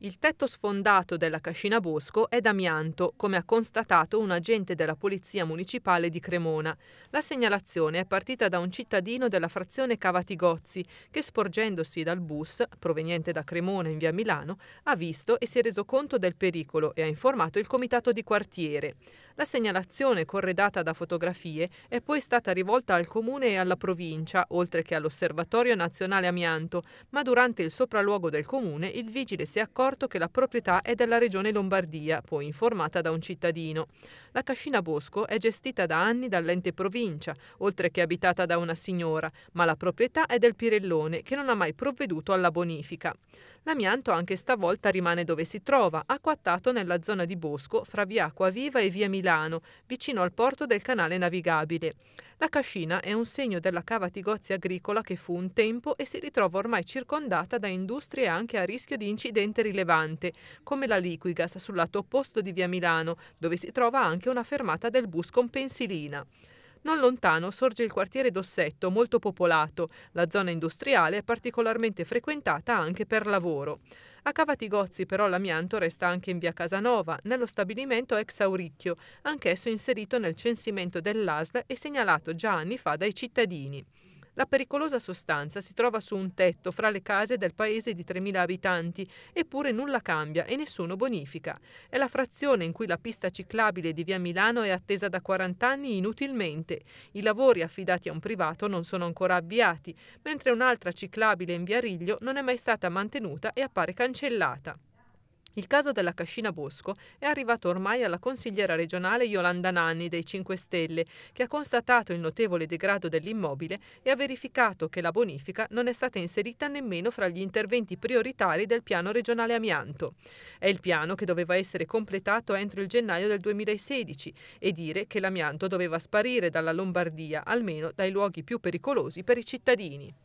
Il tetto sfondato della Cascina Bosco è d'amianto, come ha constatato un agente della Polizia Municipale di Cremona. La segnalazione è partita da un cittadino della frazione Cavatigozzi che sporgendosi dal bus, proveniente da Cremona in via Milano, ha visto e si è reso conto del pericolo e ha informato il comitato di quartiere. La segnalazione, corredata da fotografie, è poi stata rivolta al comune e alla provincia, oltre che all'Osservatorio Nazionale Amianto, ma durante il sopralluogo del comune il vigile si è accorto accorto che la proprietà è della regione Lombardia, poi informata da un cittadino. La cascina Bosco è gestita da anni dall'ente provincia, oltre che abitata da una signora, ma la proprietà è del Pirellone, che non ha mai provveduto alla bonifica. L'amianto anche stavolta rimane dove si trova, acquattato nella zona di bosco fra via Acquaviva e via Milano, vicino al porto del canale navigabile. La cascina è un segno della cava tigozia agricola che fu un tempo e si ritrova ormai circondata da industrie anche a rischio di incidente rilevante, come la Liquigas sul lato opposto di via Milano, dove si trova anche una fermata del bus con pensilina. Non lontano sorge il quartiere d'Ossetto, molto popolato. La zona industriale è particolarmente frequentata anche per lavoro. A Cavati Gozzi però l'amianto resta anche in via Casanova, nello stabilimento ex Auricchio, anch'esso inserito nel censimento dell'ASL e segnalato già anni fa dai cittadini. La pericolosa sostanza si trova su un tetto fra le case del paese di 3.000 abitanti, eppure nulla cambia e nessuno bonifica. È la frazione in cui la pista ciclabile di via Milano è attesa da 40 anni inutilmente. I lavori affidati a un privato non sono ancora avviati, mentre un'altra ciclabile in via Riglio non è mai stata mantenuta e appare cancellata. Il caso della Cascina Bosco è arrivato ormai alla consigliera regionale Yolanda Nanni dei 5 Stelle, che ha constatato il notevole degrado dell'immobile e ha verificato che la bonifica non è stata inserita nemmeno fra gli interventi prioritari del piano regionale amianto. È il piano che doveva essere completato entro il gennaio del 2016 e dire che l'amianto doveva sparire dalla Lombardia, almeno dai luoghi più pericolosi per i cittadini.